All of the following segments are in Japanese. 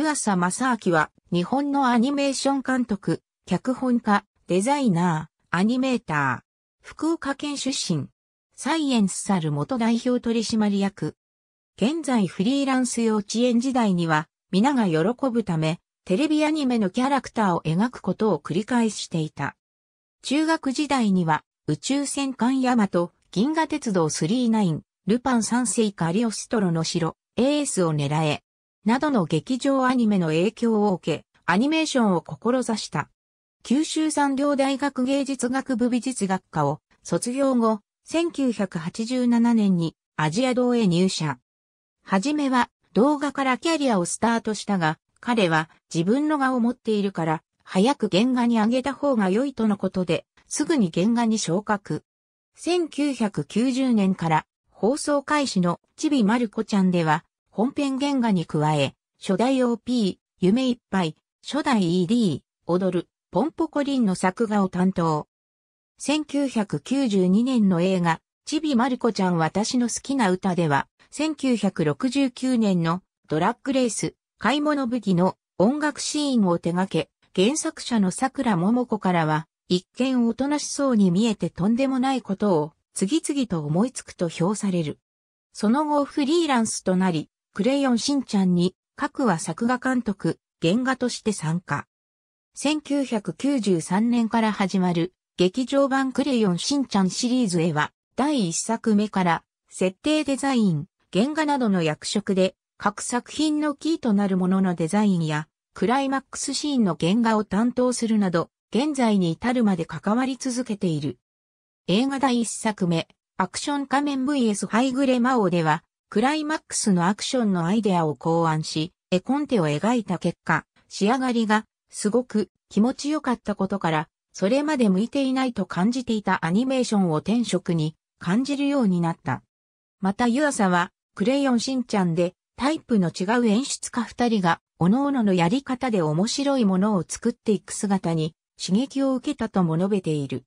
湯浅正明は、日本のアニメーション監督、脚本家、デザイナー、アニメーター、福岡県出身、サイエンスサル元代表取締役。現在フリーランス幼稚園時代には、皆が喜ぶため、テレビアニメのキャラクターを描くことを繰り返していた。中学時代には、宇宙戦艦ヤマト、銀河鉄道39、ルパン三世カリオストロの城、エースを狙え、などの劇場アニメの影響を受け、アニメーションを志した。九州産業大学芸術学部美術学科を卒業後、1987年にアジア堂へ入社。はじめは動画からキャリアをスタートしたが、彼は自分の画を持っているから、早く原画にあげた方が良いとのことで、すぐに原画に昇格。1990年から放送開始のちびまるコちゃんでは、本編原画に加え、初代 OP、夢いっぱい、初代 ED、踊る、ポンポコリンの作画を担当。1992年の映画、ちびまるコちゃん私の好きな歌では、1969年のドラッグレース、買い物武器の音楽シーンを手掛け、原作者の桜桃子からは、一見おとなしそうに見えてとんでもないことを、次々と思いつくと評される。その後フリーランスとなり、クレヨンしんちゃんに、各は作画監督、原画として参加。1993年から始まる劇場版クレヨンしんちゃんシリーズへは第1作目から設定デザイン、原画などの役職で各作品のキーとなるもののデザインやクライマックスシーンの原画を担当するなど現在に至るまで関わり続けている。映画第1作目、アクション仮面 VS ハイグレ魔王ではクライマックスのアクションのアイデアを考案し、絵コンテを描いた結果、仕上がりがすごく気持ちよかったことから、それまで向いていないと感じていたアニメーションを天職に感じるようになった。またユアサは、クレヨンしんちゃんでタイプの違う演出家二人が、各々のやり方で面白いものを作っていく姿に刺激を受けたとも述べている。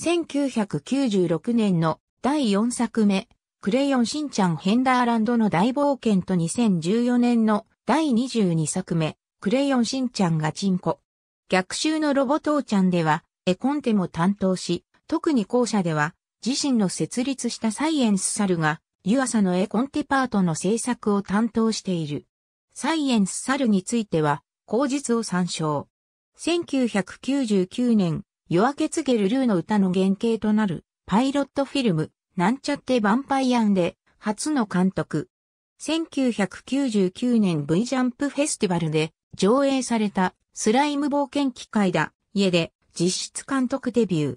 1996年の第4作目、クレヨンしんちゃんヘンダーランドの大冒険と2014年の第22作目、クレヨンしんちゃんがチンコ。逆襲のロボ父ちゃんでは、絵コンテも担当し、特に校舎では、自身の設立したサイエンスサルが、湯浅の絵コンテパートの制作を担当している。サイエンスサルについては、口実を参照。1999年、夜明け告げるルーの歌の原型となる、パイロットフィルム、なんちゃってヴァンパイアンで、初の監督。1999年 V ジャンプフェスティバルで上映されたスライム冒険機械だ、家で実質監督デビュー。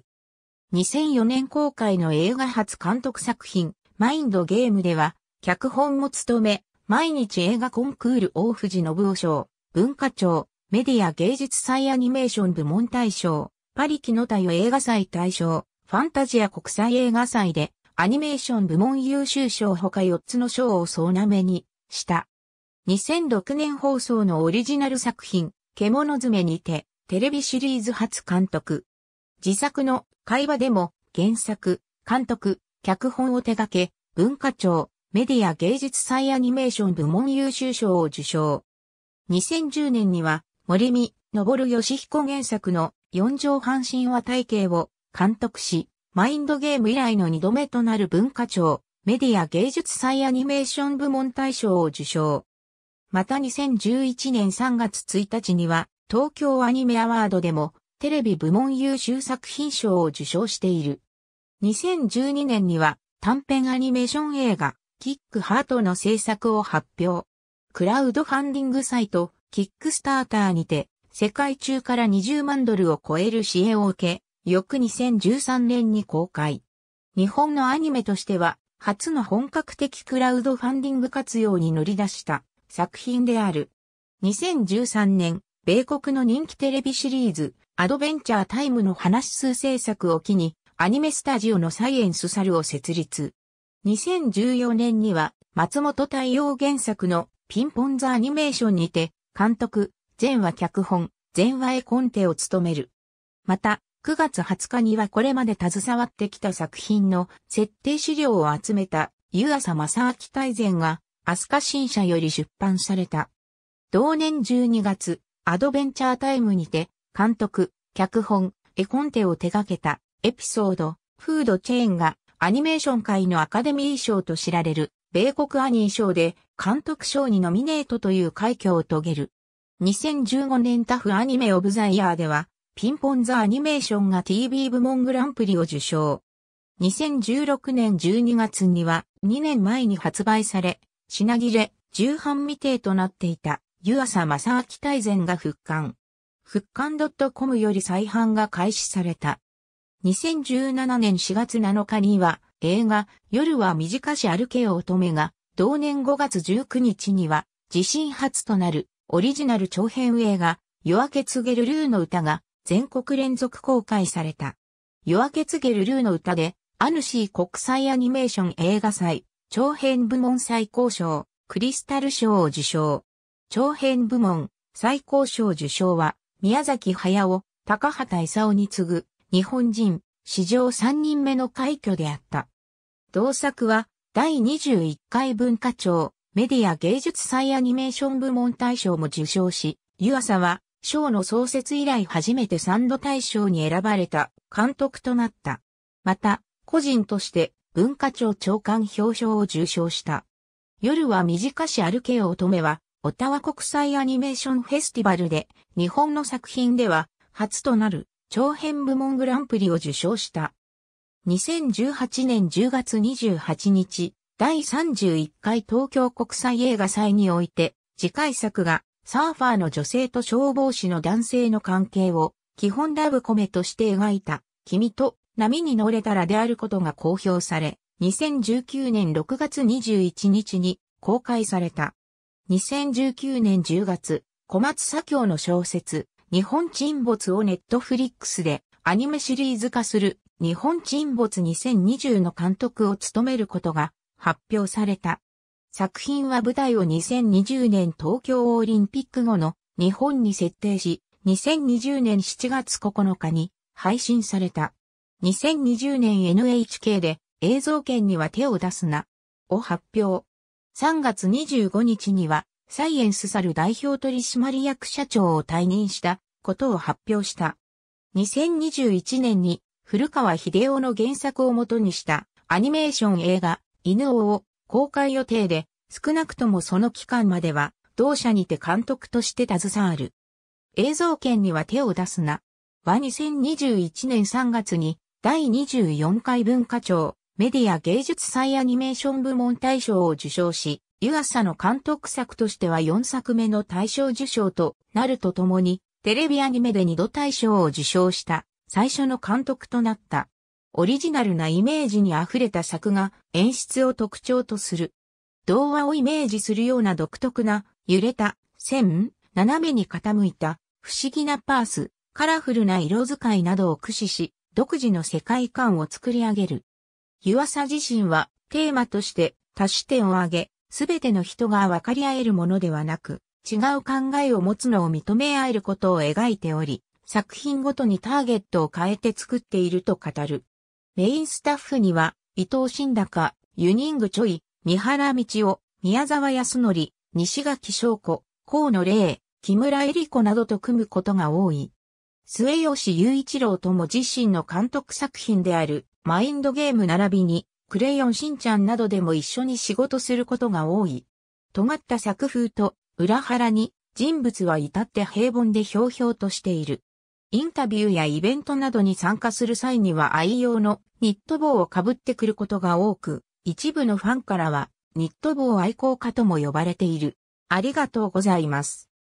2004年公開の映画初監督作品、マインドゲームでは、脚本も務め、毎日映画コンクール大藤信夫賞、文化庁、メディア芸術祭アニメーション部門大賞、パリキノタヨ映画祭大賞、ファンタジア国際映画祭で、アニメーション部門優秀賞他4つの賞を総なめにした。2006年放送のオリジナル作品、獣爪にて、テレビシリーズ初監督。自作の会話でも原作、監督、脚本を手掛け、文化庁、メディア芸術祭アニメーション部門優秀賞を受賞。2010年には森見、昇義彦原作の四畳半神話体系を監督し、マインドゲーム以来の2度目となる文化庁、メディア芸術祭アニメーション部門大賞を受賞。また2011年3月1日には、東京アニメアワードでも、テレビ部門優秀作品賞を受賞している。2012年には、短編アニメーション映画、キックハートの制作を発表。クラウドファンディングサイト、キックスターターにて、世界中から20万ドルを超える支援を受け、翌2013年に公開。日本のアニメとしては、初の本格的クラウドファンディング活用に乗り出した作品である。2013年、米国の人気テレビシリーズ、アドベンチャータイムの話数制作を機に、アニメスタジオのサイエンスサルを設立。2014年には、松本太陽原作のピンポンザアニメーションにて、監督、全話脚本、全話絵コンテを務める。また、9月20日にはこれまで携わってきた作品の設定資料を集めた湯浅正明大全が飛鳥新社より出版された。同年12月、アドベンチャータイムにて、監督、脚本、絵コンテを手掛けたエピソード、フードチェーンがアニメーション界のアカデミー賞と知られる米国アニー賞で監督賞にノミネートという快挙を遂げる。2015年タフアニメオブザイヤーではピンポンザアニメーションが TV 部門グランプリを受賞。2016年12月には2年前に発売され、品切れ、重版未定となっていた湯浅正明大全が復刊。復刊 .com より再販が開始された。2017年4月7日には映画夜は短し歩けよ乙女が同年5月19日には自身初となるオリジナル長編映画夜明け告げるルーの歌が全国連続公開された。夜明け告げるルーの歌で、アヌシー国際アニメーション映画祭、長編部門最高賞、クリスタル賞を受賞。長編部門、最高賞受賞は、宮崎駿、高畑勲に次ぐ、日本人、史上3人目の快挙であった。同作は、第21回文化庁、メディア芸術祭アニメーション部門大賞も受賞し、湯浅は、賞の創設以来初めて3度大賞に選ばれた監督となった。また、個人として文化庁長官表彰を受賞した。夜は短し歩けよ乙女は、オタワ国際アニメーションフェスティバルで、日本の作品では、初となる長編部門グランプリを受賞した。2018年10月28日、第31回東京国際映画祭において、次回作がサーファーの女性と消防士の男性の関係を基本ラブコメとして描いた君と波に乗れたらであることが公表され、2019年6月21日に公開された。2019年10月、小松左京の小説、日本沈没をネットフリックスでアニメシリーズ化する日本沈没2020の監督を務めることが発表された。作品は舞台を2020年東京オリンピック後の日本に設定し、2020年7月9日に配信された。2020年 NHK で映像権には手を出すなを発表。3月25日にはサイエンスサル代表取締役社長を退任したことを発表した。2021年に古川秀夫の原作をもとにしたアニメーション映画犬王を公開予定で、少なくともその期間までは、同社にて監督として携わる。映像権には手を出すな。は2021年3月に、第24回文化庁、メディア芸術祭アニメーション部門大賞を受賞し、湯浅の監督作としては4作目の大賞受賞となるとともに、テレビアニメで2度大賞を受賞した最初の監督となった。オリジナルなイメージに溢れた作画、演出を特徴とする。童話をイメージするような独特な、揺れた、線、斜めに傾いた、不思議なパース、カラフルな色使いなどを駆使し、独自の世界観を作り上げる。湯浅自身は、テーマとして、多視点を挙げ、すべての人が分かり合えるものではなく、違う考えを持つのを認め合えることを描いており、作品ごとにターゲットを変えて作っていると語る。メインスタッフには、伊藤慎高、ユニングチョイ、三原道夫、宮沢康則、西垣翔子、河野玲、木村恵里子などと組むことが多い。末吉雄一郎とも自身の監督作品である、マインドゲーム並びに、クレヨンしんちゃんなどでも一緒に仕事することが多い。尖った作風と裏腹に人物は至って平凡でひょうひょうとしている。インタビューやイベントなどに参加する際には愛用のニット帽をかぶってくることが多く、一部のファンからはニット帽愛好家とも呼ばれている。ありがとうございます。